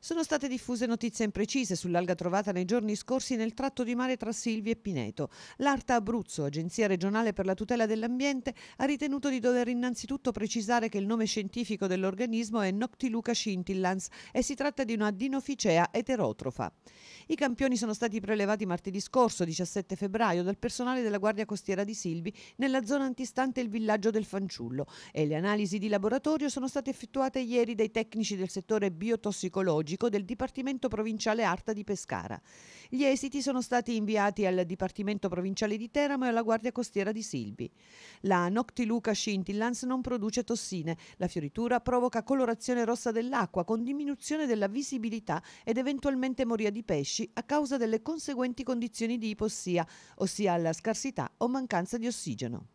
Sono state diffuse notizie imprecise sull'alga trovata nei giorni scorsi nel tratto di mare tra Silvi e Pineto. L'Arta Abruzzo, Agenzia regionale per la tutela dell'ambiente, ha ritenuto di dover innanzitutto precisare che il nome scientifico dell'organismo è Noctiluca scintillans e si tratta di una dinoficea eterotrofa. I campioni sono stati prelevati martedì scorso, 17 febbraio, dal personale della Guardia Costiera di Silvi nella zona antistante il villaggio del Fanciullo e le analisi di laboratorio sono state effettuate ieri dai tecnici del settore biotossicologico archeologico del Dipartimento Provinciale Arta di Pescara. Gli esiti sono stati inviati al Dipartimento Provinciale di Teramo e alla Guardia Costiera di Silbi. La Noctiluca scintillans non produce tossine, la fioritura provoca colorazione rossa dell'acqua con diminuzione della visibilità ed eventualmente moria di pesci a causa delle conseguenti condizioni di ipossia, ossia la scarsità o mancanza di ossigeno.